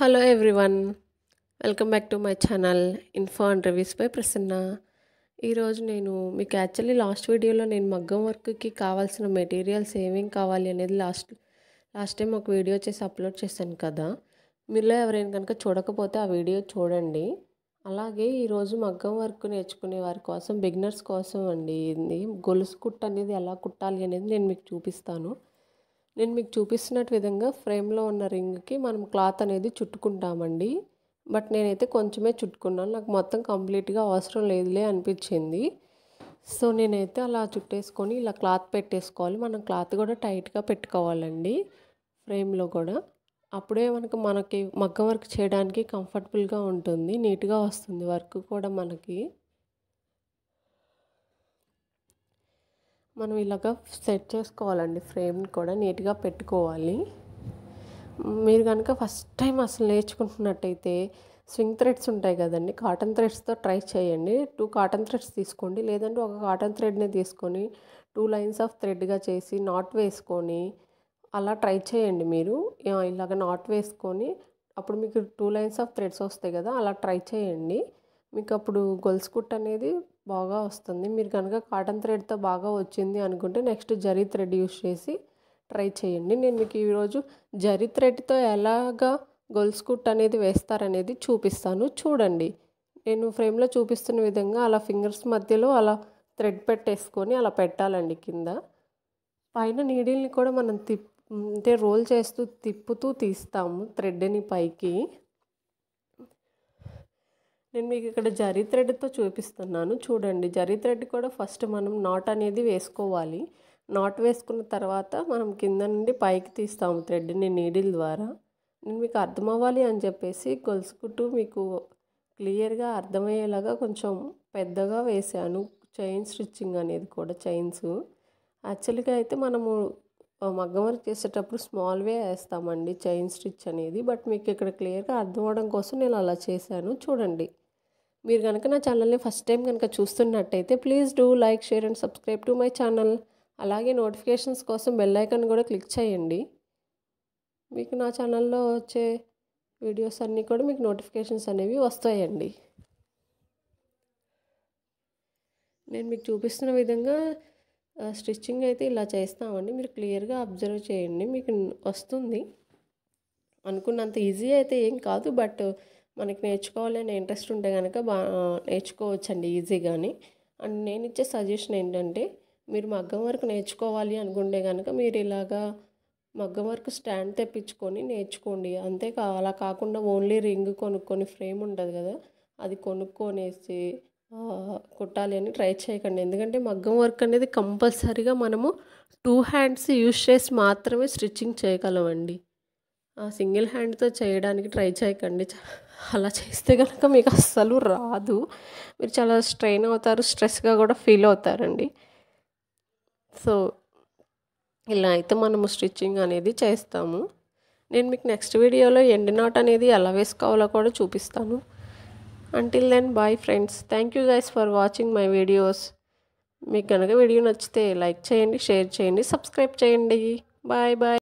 hello everyone welcome back to my channel info and reviews by Prasanna ఈరోజు నేను మీకు actually last వీడియోలో నేను మగ్గం వర్క్కి కావాల్సిన మెటీరియల్స్ ఏమేమి కావాలి అనేది లాస్ట్ లాస్ట్ టైం ఒక వీడియో చేసి అప్లోడ్ చేశాను కదా మీలో ఎవరైనా కనుక చూడకపోతే ఆ వీడియో చూడండి అలాగే ఈరోజు మగ్గం వర్క్ నేర్చుకునే వారి కోసం బిగ్నర్స్ కోసం అండి ఇది గొలుసు కుట్ట అనేది ఎలా కుట్టాలి అనేది నేను మీకు చూపిస్తాను నేను మీకు చూపిస్తున్నట్టు విధంగా ఫ్రేమ్లో ఉన్న రింగ్కి మనం క్లాత్ అనేది చుట్టుకుంటామండి బట్ నేనైతే కొంచెమే చుట్టుకున్నాను నాకు మొత్తం కంప్లీట్గా అవసరం లేదులే అనిపించింది సో నేనైతే అలా చుట్టేసుకొని ఇలా క్లాత్ పెట్టేసుకోవాలి మనం క్లాత్ కూడా టైట్గా పెట్టుకోవాలండి ఫ్రేమ్లో కూడా అప్పుడే మనకు మనకి మగ్గం వర్క్ చేయడానికి కంఫర్టబుల్గా ఉంటుంది నీట్గా వస్తుంది వర్క్ కూడా మనకి మనం ఇలాగ సెట్ చేసుకోవాలండి ఫ్రేమ్ని కూడా నీట్గా పెట్టుకోవాలి మీరు కనుక ఫస్ట్ టైం అసలు నేర్చుకుంటున్నట్టయితే స్వింగ్ థ్రెడ్స్ ఉంటాయి కదండి కాటన్ థ్రెడ్స్తో ట్రై చేయండి టూ కాటన్ థ్రెడ్స్ తీసుకోండి లేదంటే ఒక కాటన్ థ్రెడ్ని తీసుకొని టూ లైన్స్ ఆఫ్ థ్రెడ్గా చేసి నాట్ వేసుకొని అలా ట్రై చేయండి మీరు ఇలాగ నాట్ వేసుకొని అప్పుడు మీకు టూ లైన్స్ ఆఫ్ థ్రెడ్స్ వస్తాయి కదా అలా ట్రై చేయండి మీకు అప్పుడు గొలుసు కుట్ అనేది బాగా వస్తుంది మీరు కనుక కాటన్ థ్రెడ్తో బాగా వచ్చింది అనుకుంటే నెక్స్ట్ జరీ థ్రెడ్ యూస్ చేసి ట్రై చేయండి నేను మీకు ఈరోజు జరీ థ్రెడ్తో ఎలాగా గొల్స్ కుట్ అనేది వేస్తారనేది చూపిస్తాను చూడండి నేను ఫ్రేమ్లో చూపిస్తున్న విధంగా అలా ఫింగర్స్ మధ్యలో అలా థ్రెడ్ పెట్టేసుకొని అలా పెట్టాలండి కింద పైన నీడిల్ని కూడా మనం తిప్ అంటే రోల్ చేస్తూ తిప్పుతూ తీస్తాము థ్రెడ్ని పైకి నేను మీకు ఇక్కడ జరి థ్రెడ్తో చూపిస్తున్నాను చూడండి జరి థ్రెడ్ కూడా ఫస్ట్ మనం నాట్ అనేది వేసుకోవాలి నాట్ వేసుకున్న తర్వాత మనం కింద నుండి పైకి తీస్తాము థ్రెడ్ని నీడిల్ ద్వారా నేను మీకు అర్థమవ్వాలి అని చెప్పేసి గొలుసు మీకు క్లియర్గా అర్థమయ్యేలాగా కొంచెం పెద్దగా వేసాను చైన్ స్టిచ్చింగ్ అనేది కూడా చైన్స్ యాక్చువల్గా అయితే మనము మగ్గం వర్క్ చేసేటప్పుడు స్మాల్వే వేస్తామండి చైన్ స్టిచ్ అనేది బట్ మీకు ఇక్కడ క్లియర్గా అర్థం అవడం కోసం నేను అలా చేశాను చూడండి మీరు కనుక నా ఛానల్ని ఫస్ట్ టైం కనుక చూస్తున్నట్టయితే please do like share and subscribe to my channel అలాగే నోటిఫికేషన్స్ కోసం బెల్లైకన్ కూడా క్లిక్ చేయండి మీకు నా ఛానల్లో వచ్చే వీడియోస్ అన్నీ కూడా మీకు నోటిఫికేషన్స్ అనేవి వస్తాయండి నేను మీకు చూపిస్తున్న విధంగా స్టిచ్చింగ్ అయితే ఇలా చేస్తామండి మీరు క్లియర్గా అబ్జర్వ్ చేయండి మీకు వస్తుంది అనుకున్నంత ఈజీ అయితే ఏం కాదు బట్ మనకి నేర్చుకోవాలనే ఇంట్రెస్ట్ ఉంటే కనుక బా నేర్చుకోవచ్చండి కానీ అండ్ నేను ఇచ్చే సజెషన్ ఏంటంటే మీరు మగ్గం వర్క్ నేర్చుకోవాలి అనుకుంటే కనుక మీరు ఇలాగా మగ్గం వర్క్ స్టాండ్ తెప్పించుకొని నేర్చుకోండి అంతే అలా కాకుండా ఓన్లీ రింగ్ కొనుక్కొని ఫ్రేమ్ ఉంటుంది కదా అది కొనుక్కొనేసి కుట్టాలి అని ట్రై చేయకండి ఎందుకంటే మగ్గం వర్క్ అనేది కంపల్సరీగా మనము టూ హ్యాండ్స్ యూజ్ చేసి మాత్రమే స్టిచ్చింగ్ చేయగలమండి సింగిల్ హ్యాండ్తో చేయడానికి ట్రై చేయకండి అలా చేస్తే కనుక మీకు అస్సలు రాదు మీరు చాలా స్ట్రెయిన్ అవుతారు స్ట్రెస్గా కూడా ఫీల్ అవుతారండి సో ఇలా అయితే మనము స్టిచ్చింగ్ అనేది చేస్తాము నేను మీకు నెక్స్ట్ వీడియోలో ఎండి నాట్ అనేది ఎలా వేసుకోవాలో కూడా చూపిస్తాను until then bye friends thank you guys for watching my videos మీకు కనుక వీడియో నచ్చితే లైక్ చేయండి షేర్ చేయండి సబ్స్క్రైబ్ చేయండి బాయ్ బాయ్